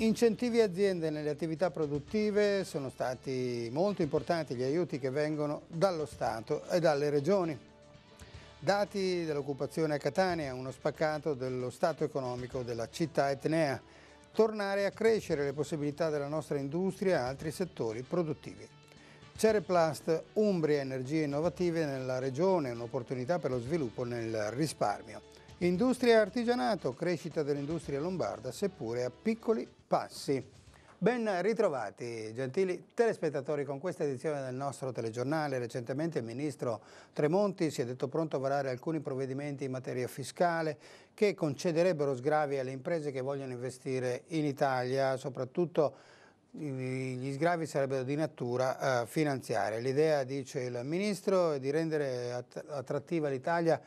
Incentivi aziende nelle attività produttive sono stati molto importanti gli aiuti che vengono dallo Stato e dalle regioni. Dati dell'occupazione a Catania, uno spaccato dello stato economico della città etnea. Tornare a crescere le possibilità della nostra industria e altri settori produttivi. Cereplast, Umbria Energie Innovative nella regione, un'opportunità per lo sviluppo nel risparmio. Industria e artigianato, crescita dell'industria lombarda, seppure a piccoli passi. Ben ritrovati, gentili telespettatori, con questa edizione del nostro telegiornale. Recentemente il ministro Tremonti si è detto pronto a varare alcuni provvedimenti in materia fiscale che concederebbero sgravi alle imprese che vogliono investire in Italia, soprattutto gli sgravi sarebbero di natura eh, finanziaria. L'idea, dice il Ministro, è di rendere attrattiva l'Italia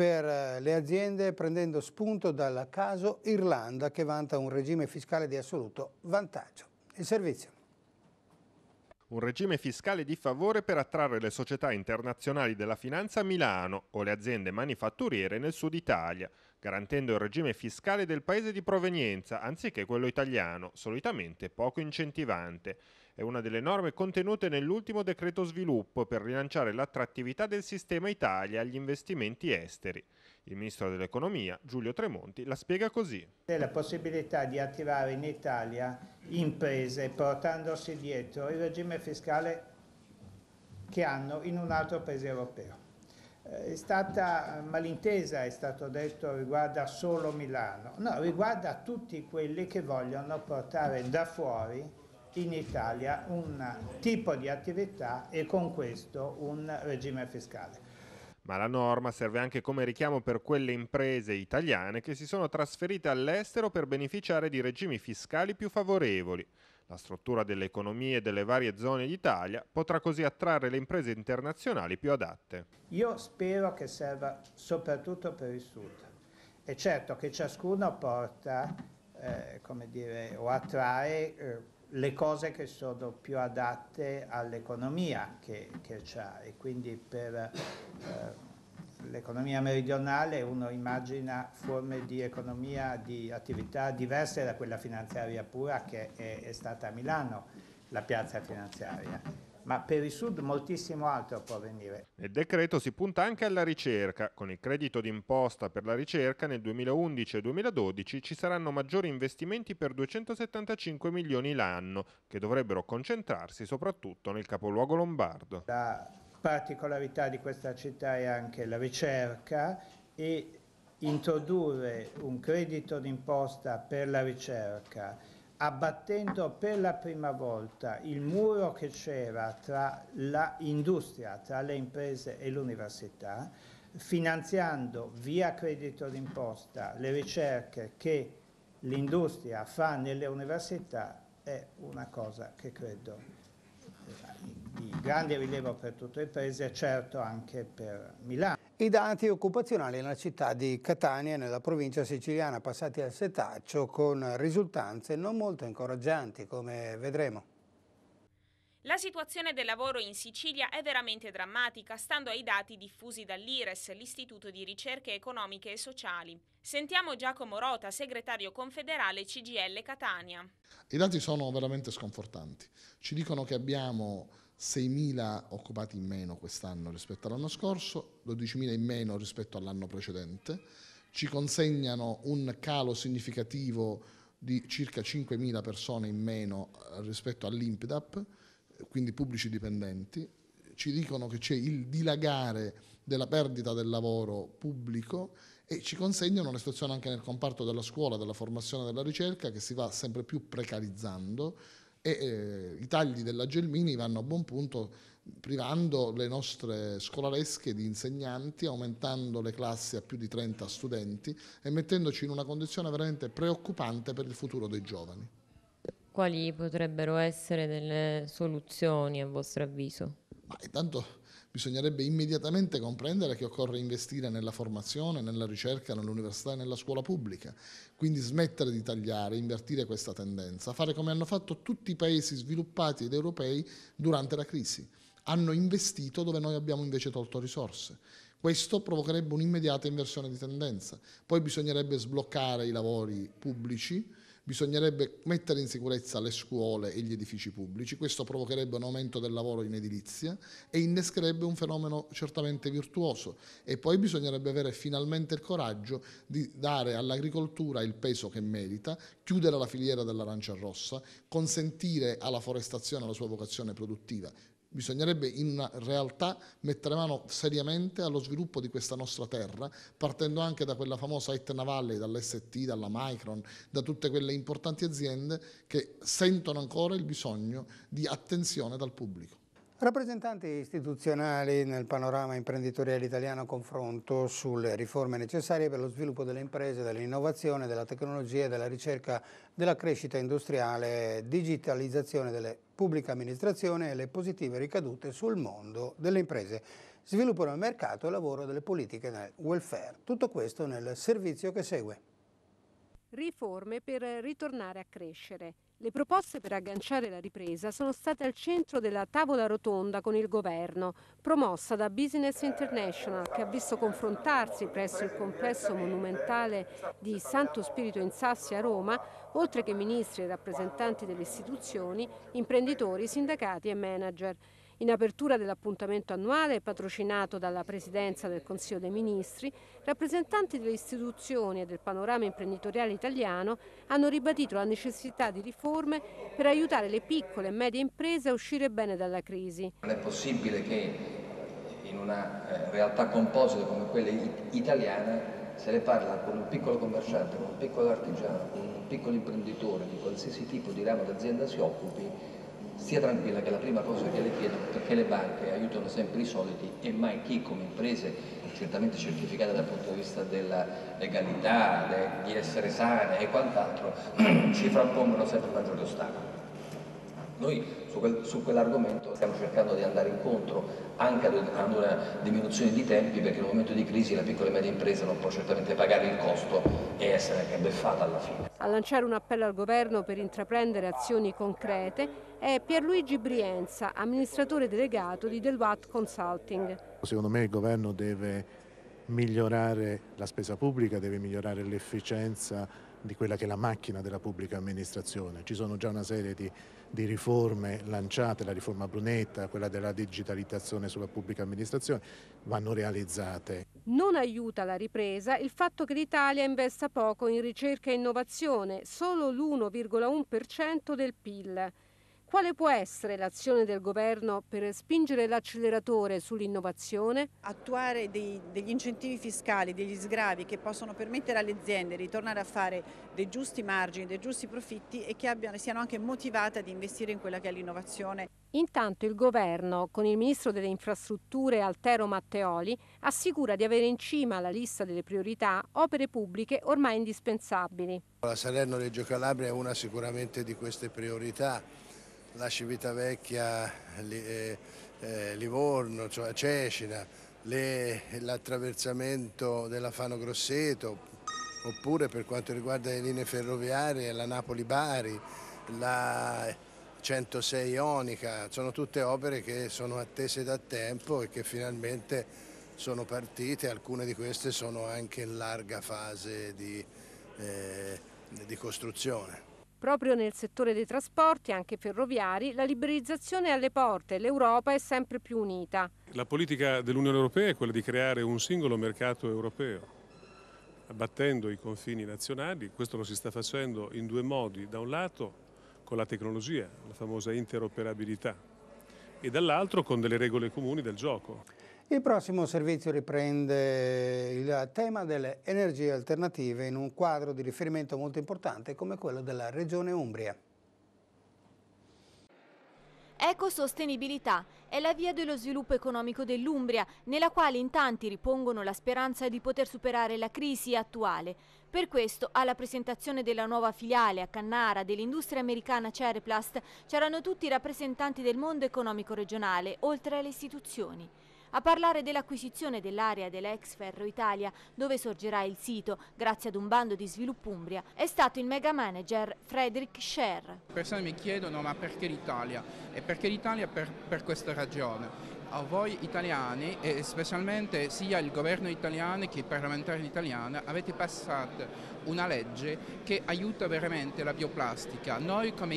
per eh, le aziende prendendo spunto dal caso Irlanda che vanta un regime fiscale di assoluto vantaggio. Il servizio un regime fiscale di favore per attrarre le società internazionali della finanza a Milano o le aziende manifatturiere nel sud Italia, garantendo il regime fiscale del paese di provenienza anziché quello italiano, solitamente poco incentivante. È una delle norme contenute nell'ultimo decreto sviluppo per rilanciare l'attrattività del sistema Italia agli investimenti esteri. Il ministro dell'economia, Giulio Tremonti, la spiega così. La possibilità di attivare in Italia imprese portandosi dietro il regime fiscale che hanno in un altro paese europeo. Eh, è stata eh, malintesa, è stato detto, riguarda solo Milano. No, riguarda tutti quelli che vogliono portare da fuori in Italia un tipo di attività e con questo un regime fiscale ma la norma serve anche come richiamo per quelle imprese italiane che si sono trasferite all'estero per beneficiare di regimi fiscali più favorevoli. La struttura delle economie delle varie zone d'Italia potrà così attrarre le imprese internazionali più adatte. Io spero che serva soprattutto per il Sud. È certo che ciascuno porta, eh, come dire, o attrae eh, le cose che sono più adatte all'economia che, che c'ha e quindi per eh, l'economia meridionale uno immagina forme di economia, di attività diverse da quella finanziaria pura che è, è stata a Milano la piazza finanziaria ma per il Sud moltissimo altro può avvenire. Nel decreto si punta anche alla ricerca. Con il credito d'imposta per la ricerca nel 2011 e 2012 ci saranno maggiori investimenti per 275 milioni l'anno, che dovrebbero concentrarsi soprattutto nel capoluogo lombardo. La particolarità di questa città è anche la ricerca e introdurre un credito d'imposta per la ricerca abbattendo per la prima volta il muro che c'era tra l'industria, tra le imprese e l'università, finanziando via credito d'imposta le ricerche che l'industria fa nelle università è una cosa che credo eh, di grande rilievo per tutto il paese, certo anche per Milano. I dati occupazionali nella città di Catania, nella provincia siciliana, passati al setaccio con risultanze non molto incoraggianti, come vedremo. La situazione del lavoro in Sicilia è veramente drammatica, stando ai dati diffusi dall'IRES, l'Istituto di Ricerche Economiche e Sociali. Sentiamo Giacomo Rota, segretario confederale CGL Catania. I dati sono veramente sconfortanti. Ci dicono che abbiamo 6.000 occupati in meno quest'anno rispetto all'anno scorso, 12.000 in meno rispetto all'anno precedente, ci consegnano un calo significativo di circa 5.000 persone in meno eh, rispetto all'IMPDAP, quindi pubblici dipendenti, ci dicono che c'è il dilagare della perdita del lavoro pubblico e ci consegnano una situazione anche nel comparto della scuola, della formazione e della ricerca che si va sempre più precarizzando, e eh, i tagli della Gelmini vanno a buon punto privando le nostre scolaresche di insegnanti, aumentando le classi a più di 30 studenti e mettendoci in una condizione veramente preoccupante per il futuro dei giovani. Quali potrebbero essere delle soluzioni a vostro avviso? Ma intanto Bisognerebbe immediatamente comprendere che occorre investire nella formazione, nella ricerca, nell'università e nella scuola pubblica, quindi smettere di tagliare, invertire questa tendenza, fare come hanno fatto tutti i paesi sviluppati ed europei durante la crisi. Hanno investito dove noi abbiamo invece tolto risorse. Questo provocherebbe un'immediata inversione di tendenza. Poi bisognerebbe sbloccare i lavori pubblici, Bisognerebbe mettere in sicurezza le scuole e gli edifici pubblici, questo provocherebbe un aumento del lavoro in edilizia e innescherebbe un fenomeno certamente virtuoso e poi bisognerebbe avere finalmente il coraggio di dare all'agricoltura il peso che merita, chiudere la filiera dell'arancia rossa, consentire alla forestazione la sua vocazione produttiva, Bisognerebbe in realtà mettere mano seriamente allo sviluppo di questa nostra terra, partendo anche da quella famosa Etna Valley, dall'ST, dalla Micron, da tutte quelle importanti aziende che sentono ancora il bisogno di attenzione dal pubblico. Rappresentanti istituzionali nel panorama imprenditoriale italiano confronto sulle riforme necessarie per lo sviluppo delle imprese, dell'innovazione, della tecnologia e della ricerca della crescita industriale, digitalizzazione delle pubbliche amministrazioni e le positive ricadute sul mondo delle imprese, sviluppo del mercato e lavoro delle politiche nel welfare. Tutto questo nel servizio che segue. Riforme per ritornare a crescere. Le proposte per agganciare la ripresa sono state al centro della tavola rotonda con il governo, promossa da Business International, che ha visto confrontarsi presso il complesso monumentale di Santo Spirito in Sassi a Roma, oltre che ministri e rappresentanti delle istituzioni, imprenditori, sindacati e manager. In apertura dell'appuntamento annuale, patrocinato dalla Presidenza del Consiglio dei Ministri, rappresentanti delle istituzioni e del panorama imprenditoriale italiano hanno ribadito la necessità di riforme per aiutare le piccole e medie imprese a uscire bene dalla crisi. Non è possibile che in una eh, realtà composita come quella italiana se ne parla con un piccolo commerciante, con un piccolo artigiano, con un piccolo imprenditore di qualsiasi tipo di ramo d'azienda si occupi stia tranquilla che la prima cosa che le chiedo, perché le banche aiutano sempre i soliti e mai chi come imprese certamente certificate dal punto di vista della legalità, de, di essere sane e quant'altro, ci frappongono sempre maggiori ostacoli. Noi su, quel, su quell'argomento stiamo cercando di andare incontro anche ad una diminuzione di tempi perché in un momento di crisi la piccola e media impresa non può certamente pagare il costo e essere anche beffata alla fine. A lanciare un appello al governo per intraprendere azioni concrete è Pierluigi Brienza, amministratore delegato di Deluat Consulting. Secondo me il governo deve migliorare la spesa pubblica, deve migliorare l'efficienza di quella che è la macchina della pubblica amministrazione. Ci sono già una serie di, di riforme lanciate, la riforma Brunetta, quella della digitalizzazione sulla pubblica amministrazione, vanno realizzate. Non aiuta la ripresa il fatto che l'Italia investa poco in ricerca e innovazione, solo l'1,1% del PIL. Quale può essere l'azione del governo per spingere l'acceleratore sull'innovazione? Attuare dei, degli incentivi fiscali, degli sgravi che possono permettere alle aziende di tornare a fare dei giusti margini, dei giusti profitti e che abbiano, siano anche motivate ad investire in quella che è l'innovazione. Intanto il governo, con il ministro delle infrastrutture Altero Matteoli, assicura di avere in cima alla lista delle priorità opere pubbliche ormai indispensabili. La Salerno-Reggio Calabria è una sicuramente di queste priorità la Civitavecchia, eh, eh, Livorno, cioè Cecina, l'attraversamento della Fano Grosseto, oppure per quanto riguarda le linee ferroviarie, la Napoli-Bari, la 106 Ionica, sono tutte opere che sono attese da tempo e che finalmente sono partite, alcune di queste sono anche in larga fase di, eh, di costruzione. Proprio nel settore dei trasporti, anche ferroviari, la liberalizzazione è alle porte, l'Europa è sempre più unita. La politica dell'Unione Europea è quella di creare un singolo mercato europeo, abbattendo i confini nazionali. Questo lo si sta facendo in due modi. Da un lato con la tecnologia, la famosa interoperabilità, e dall'altro con delle regole comuni del gioco. Il prossimo servizio riprende il tema delle energie alternative in un quadro di riferimento molto importante come quello della Regione Umbria. Ecosostenibilità è la via dello sviluppo economico dell'Umbria, nella quale in tanti ripongono la speranza di poter superare la crisi attuale. Per questo, alla presentazione della nuova filiale a Cannara dell'industria americana Cereplast, c'erano tutti i rappresentanti del mondo economico regionale, oltre alle istituzioni a parlare dell'acquisizione dell'area dell'ex Ferro Italia, dove sorgerà il sito, grazie ad un bando di sviluppo Umbria, è stato il mega manager Frederick Scher. Le persone mi chiedono ma perché l'Italia? E perché l'Italia per, per questa ragione? a voi italiani e specialmente sia il governo italiano che i parlamentari italiani avete passato una legge che aiuta veramente la bioplastica. Noi come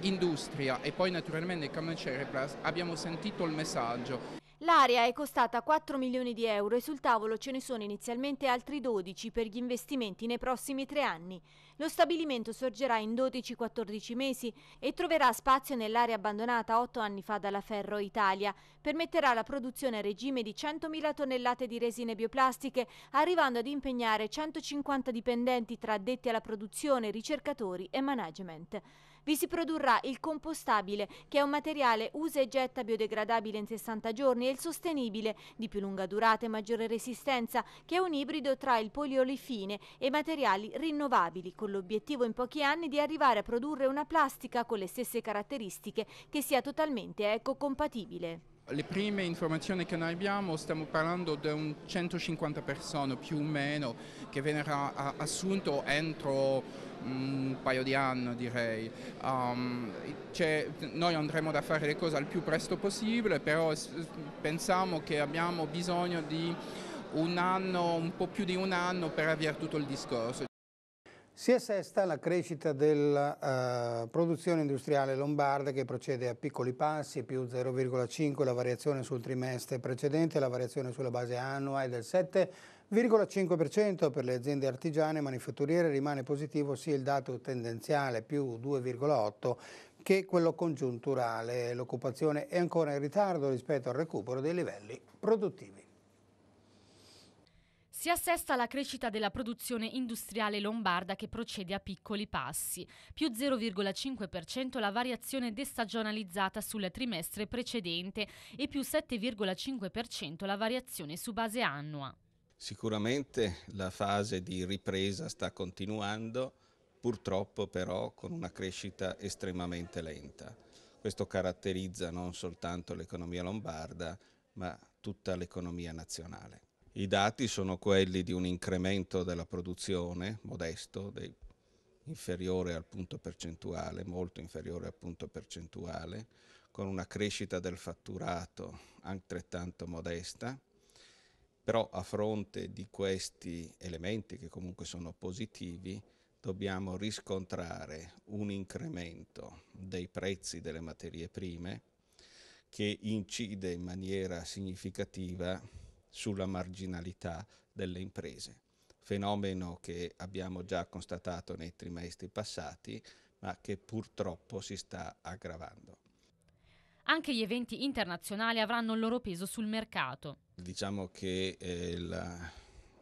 industria e poi naturalmente come Cereplast abbiamo sentito il messaggio. L'area è costata 4 milioni di euro e sul tavolo ce ne sono inizialmente altri 12 per gli investimenti nei prossimi tre anni. Lo stabilimento sorgerà in 12-14 mesi e troverà spazio nell'area abbandonata 8 anni fa dalla Ferro Italia. Permetterà la produzione a regime di 100.000 tonnellate di resine bioplastiche, arrivando ad impegnare 150 dipendenti tra addetti alla produzione, ricercatori e management vi si produrrà il compostabile, che è un materiale usa e getta biodegradabile in 60 giorni, e il sostenibile, di più lunga durata e maggiore resistenza, che è un ibrido tra il poliolifine e materiali rinnovabili, con l'obiettivo in pochi anni di arrivare a produrre una plastica con le stesse caratteristiche che sia totalmente ecocompatibile. Le prime informazioni che noi abbiamo, stiamo parlando di un 150 persone più o meno che verrà assunto entro mm, un paio di anni direi. Um, cioè, noi andremo a fare le cose al più presto possibile, però pensiamo che abbiamo bisogno di un anno, un po' più di un anno per avviare tutto il discorso. Si assesta la crescita della eh, produzione industriale lombarda che procede a piccoli passi, più 0,5 la variazione sul trimestre precedente, la variazione sulla base annua è del 7,5% per le aziende artigiane e manifatturiere, rimane positivo sia il dato tendenziale più 2,8% che quello congiunturale. L'occupazione è ancora in ritardo rispetto al recupero dei livelli produttivi. Si assesta la crescita della produzione industriale lombarda che procede a piccoli passi, più 0,5% la variazione destagionalizzata sul trimestre precedente e più 7,5% la variazione su base annua. Sicuramente la fase di ripresa sta continuando, purtroppo però con una crescita estremamente lenta. Questo caratterizza non soltanto l'economia lombarda, ma tutta l'economia nazionale. I dati sono quelli di un incremento della produzione modesto, dei, inferiore al punto percentuale, molto inferiore al punto percentuale, con una crescita del fatturato altrettanto modesta, però a fronte di questi elementi che comunque sono positivi, dobbiamo riscontrare un incremento dei prezzi delle materie prime che incide in maniera significativa sulla marginalità delle imprese, fenomeno che abbiamo già constatato nei trimestri passati, ma che purtroppo si sta aggravando. Anche gli eventi internazionali avranno il loro peso sul mercato. Diciamo che eh, la,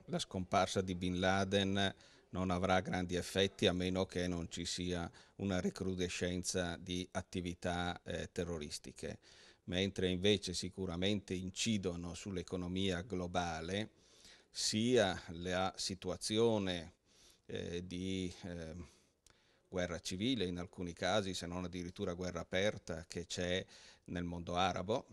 la scomparsa di Bin Laden non avrà grandi effetti a meno che non ci sia una recrudescenza di attività eh, terroristiche mentre invece sicuramente incidono sull'economia globale, sia la situazione eh, di eh, guerra civile, in alcuni casi se non addirittura guerra aperta che c'è nel mondo arabo,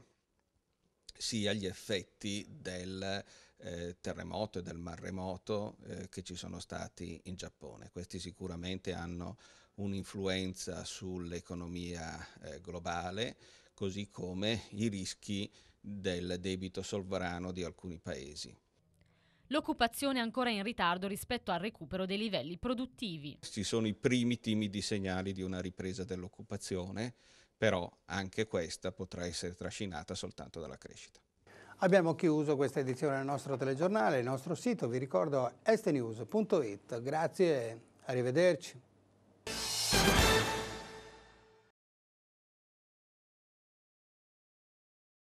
sia gli effetti del eh, terremoto e del marremoto eh, che ci sono stati in Giappone. Questi sicuramente hanno un'influenza sull'economia eh, globale, così come i rischi del debito sovrano di alcuni paesi. L'occupazione è ancora in ritardo rispetto al recupero dei livelli produttivi. Ci sono i primi timidi segnali di una ripresa dell'occupazione, però anche questa potrà essere trascinata soltanto dalla crescita. Abbiamo chiuso questa edizione del nostro telegiornale, il nostro sito, vi ricordo estnews.it. Grazie, arrivederci.